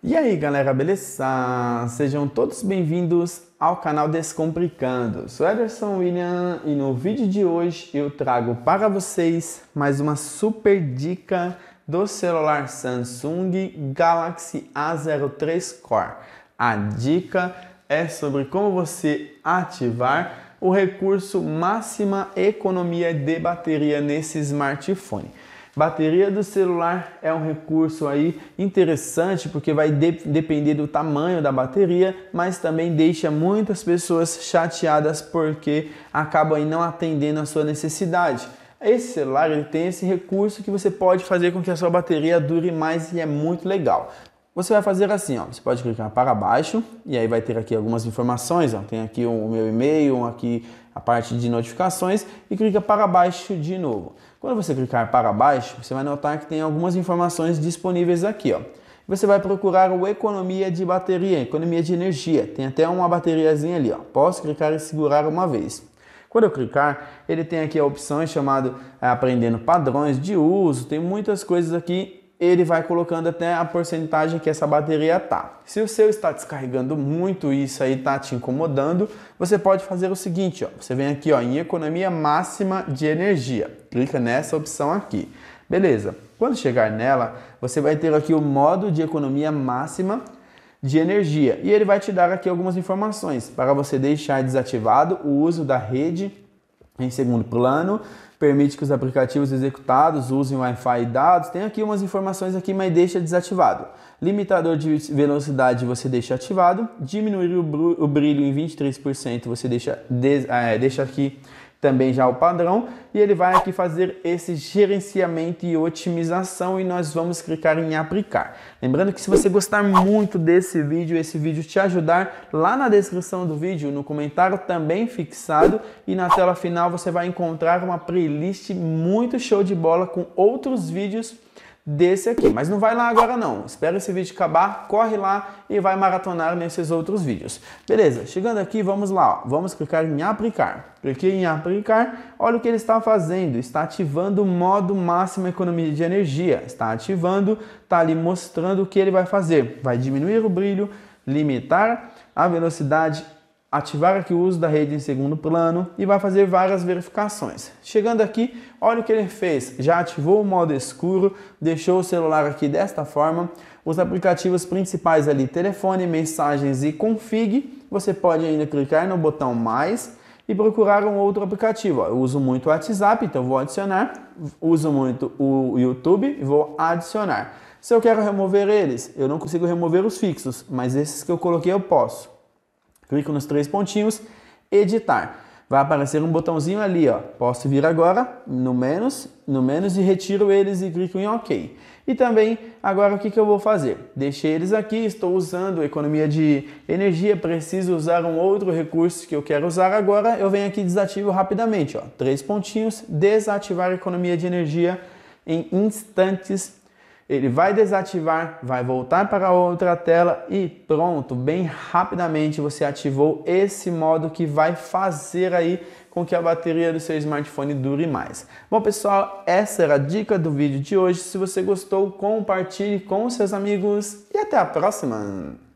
E aí galera, beleza? Sejam todos bem-vindos ao canal Descomplicando. Sou Ederson William e no vídeo de hoje eu trago para vocês mais uma super dica do celular Samsung Galaxy A03 Core. A dica é sobre como você ativar o recurso máxima economia de bateria nesse smartphone. Bateria do celular é um recurso aí interessante porque vai de depender do tamanho da bateria, mas também deixa muitas pessoas chateadas porque acabam não atendendo a sua necessidade. Esse celular ele tem esse recurso que você pode fazer com que a sua bateria dure mais e é muito legal. Você vai fazer assim, ó. Você pode clicar para baixo e aí vai ter aqui algumas informações, ó. Tem aqui o meu e-mail, aqui a parte de notificações e clica para baixo de novo. Quando você clicar para baixo, você vai notar que tem algumas informações disponíveis aqui, ó. Você vai procurar o economia de bateria, economia de energia. Tem até uma bateriazinha ali, ó. Posso clicar e segurar uma vez. Quando eu clicar, ele tem aqui a opção chamada eh, Aprendendo Padrões de Uso, tem muitas coisas aqui ele vai colocando até a porcentagem que essa bateria tá. Se o seu está descarregando muito e isso aí tá te incomodando, você pode fazer o seguinte, ó, você vem aqui ó, em economia máxima de energia, clica nessa opção aqui. Beleza, quando chegar nela, você vai ter aqui o modo de economia máxima de energia e ele vai te dar aqui algumas informações para você deixar desativado o uso da rede em segundo plano, permite que os aplicativos executados usem Wi-Fi e dados. Tem aqui umas informações aqui, mas deixa desativado. Limitador de velocidade você deixa ativado. Diminuir o brilho em 23% você deixa, eh, deixa aqui também já o padrão, e ele vai aqui fazer esse gerenciamento e otimização e nós vamos clicar em aplicar. Lembrando que se você gostar muito desse vídeo, esse vídeo te ajudar, lá na descrição do vídeo, no comentário também fixado e na tela final você vai encontrar uma playlist muito show de bola com outros vídeos desse aqui. Mas não vai lá agora não. Espera esse vídeo acabar, corre lá e vai maratonar nesses outros vídeos. Beleza, chegando aqui, vamos lá. Ó. Vamos clicar em aplicar. Cliquei em aplicar, olha o que ele está fazendo. Está ativando o modo máxima economia de energia. Está ativando, está ali mostrando o que ele vai fazer. Vai diminuir o brilho, limitar a velocidade ativar aqui o uso da rede em segundo plano e vai fazer várias verificações. Chegando aqui, olha o que ele fez. Já ativou o modo escuro, deixou o celular aqui desta forma. Os aplicativos principais ali, telefone, mensagens e config, você pode ainda clicar no botão mais e procurar um outro aplicativo. Eu uso muito o WhatsApp, então vou adicionar. Uso muito o YouTube, vou adicionar. Se eu quero remover eles, eu não consigo remover os fixos, mas esses que eu coloquei eu posso. Clico nos três pontinhos, editar. Vai aparecer um botãozinho ali, ó. Posso vir agora no menos, no menos e retiro eles e clico em OK. E também, agora o que, que eu vou fazer? Deixei eles aqui, estou usando economia de energia, preciso usar um outro recurso que eu quero usar agora. Eu venho aqui e desativo rapidamente, ó. Três pontinhos, desativar economia de energia em instantes ele vai desativar, vai voltar para outra tela e pronto, bem rapidamente você ativou esse modo que vai fazer aí com que a bateria do seu smartphone dure mais. Bom pessoal, essa era a dica do vídeo de hoje. Se você gostou, compartilhe com seus amigos e até a próxima!